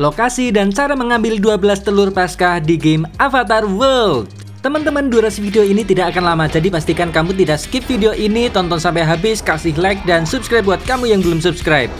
lokasi dan cara mengambil 12 telur paskah di game Avatar World. Teman-teman, durasi video ini tidak akan lama, jadi pastikan kamu tidak skip video ini, tonton sampai habis, kasih like, dan subscribe buat kamu yang belum subscribe.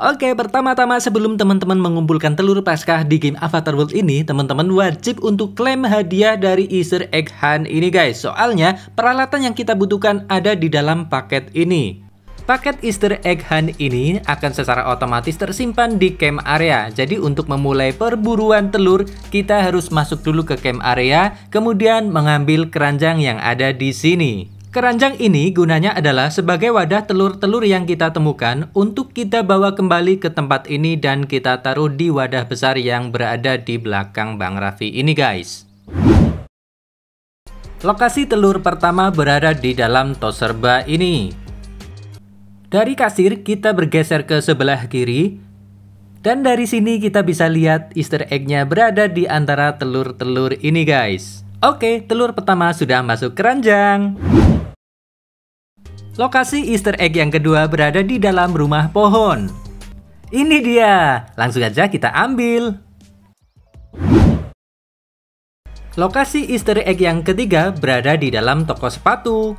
Oke, pertama-tama sebelum teman-teman mengumpulkan telur paskah di game Avatar World ini, teman-teman wajib untuk klaim hadiah dari Easter Egg Hunt ini guys. Soalnya, peralatan yang kita butuhkan ada di dalam paket ini. Paket Easter Egg Hunt ini akan secara otomatis tersimpan di camp area. Jadi untuk memulai perburuan telur, kita harus masuk dulu ke camp area, kemudian mengambil keranjang yang ada di sini. Keranjang ini gunanya adalah sebagai wadah telur-telur yang kita temukan untuk kita bawa kembali ke tempat ini dan kita taruh di wadah besar yang berada di belakang Bang Raffi ini guys. Lokasi telur pertama berada di dalam toserba ini. Dari kasir kita bergeser ke sebelah kiri, dan dari sini kita bisa lihat easter egg-nya berada di antara telur-telur ini guys. Oke, telur pertama sudah masuk keranjang. Lokasi easter egg yang kedua berada di dalam rumah pohon. Ini dia, langsung aja kita ambil. Lokasi easter egg yang ketiga berada di dalam toko sepatu.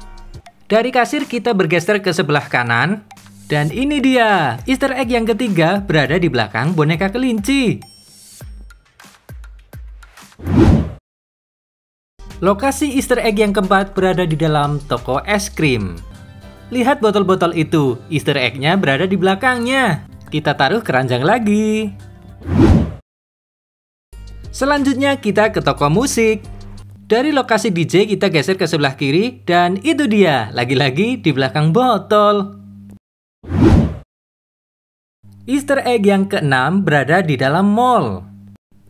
Dari kasir kita bergeser ke sebelah kanan. Dan ini dia, easter egg yang ketiga berada di belakang boneka kelinci. Lokasi easter egg yang keempat berada di dalam toko es krim. Lihat botol-botol itu, easter egg-nya berada di belakangnya. Kita taruh keranjang lagi. Selanjutnya kita ke toko musik. Dari lokasi DJ kita geser ke sebelah kiri dan itu dia, lagi-lagi di belakang botol. Easter egg yang keenam berada di dalam mall.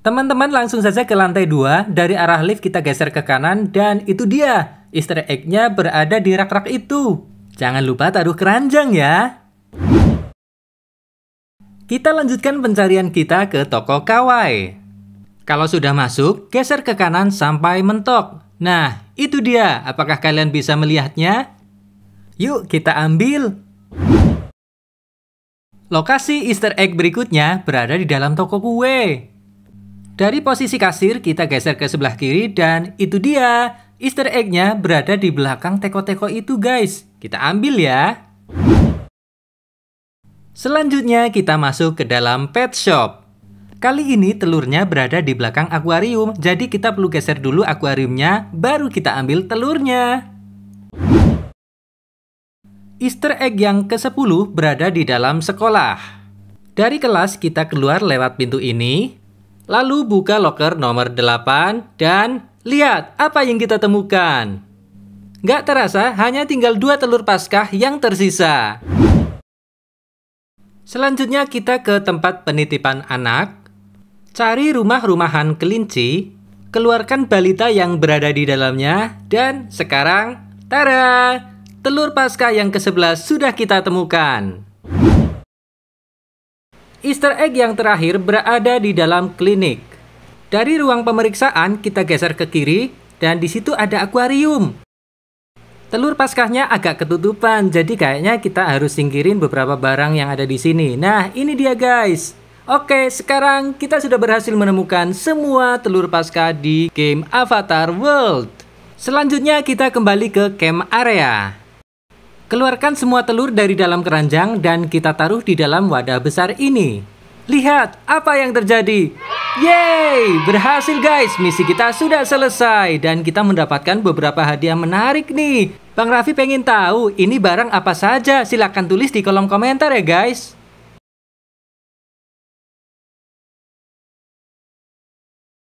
Teman-teman langsung saja ke lantai 2, dari arah lift kita geser ke kanan dan itu dia, easter eggnya berada di rak-rak itu. Jangan lupa taruh keranjang ya. Kita lanjutkan pencarian kita ke toko kawaii kalau sudah masuk, geser ke kanan sampai mentok. Nah, itu dia. Apakah kalian bisa melihatnya? Yuk, kita ambil. Lokasi easter egg berikutnya berada di dalam toko kue. Dari posisi kasir, kita geser ke sebelah kiri dan itu dia. Easter Eggnya berada di belakang teko-teko itu, guys. Kita ambil ya. Selanjutnya, kita masuk ke dalam pet shop. Kali ini telurnya berada di belakang akuarium, jadi kita perlu geser dulu akuariumnya, baru kita ambil telurnya. Easter egg yang ke-10 berada di dalam sekolah. Dari kelas kita keluar lewat pintu ini, lalu buka loker nomor 8 dan lihat apa yang kita temukan. Gak terasa, hanya tinggal dua telur paskah yang tersisa. Selanjutnya kita ke tempat penitipan anak Cari rumah-rumahan kelinci, keluarkan balita yang berada di dalamnya, dan sekarang, tada! Telur pasca yang ke-11 sudah kita temukan. Easter egg yang terakhir berada di dalam klinik. Dari ruang pemeriksaan, kita geser ke kiri, dan di situ ada akuarium. Telur paskahnya agak ketutupan, jadi kayaknya kita harus singkirin beberapa barang yang ada di sini. Nah, ini dia guys. Oke, sekarang kita sudah berhasil menemukan semua telur pasca di game Avatar World. Selanjutnya kita kembali ke camp area. Keluarkan semua telur dari dalam keranjang dan kita taruh di dalam wadah besar ini. Lihat apa yang terjadi. Yeay, berhasil guys. Misi kita sudah selesai dan kita mendapatkan beberapa hadiah menarik nih. Bang Raffi pengen tahu ini barang apa saja? Silahkan tulis di kolom komentar ya guys.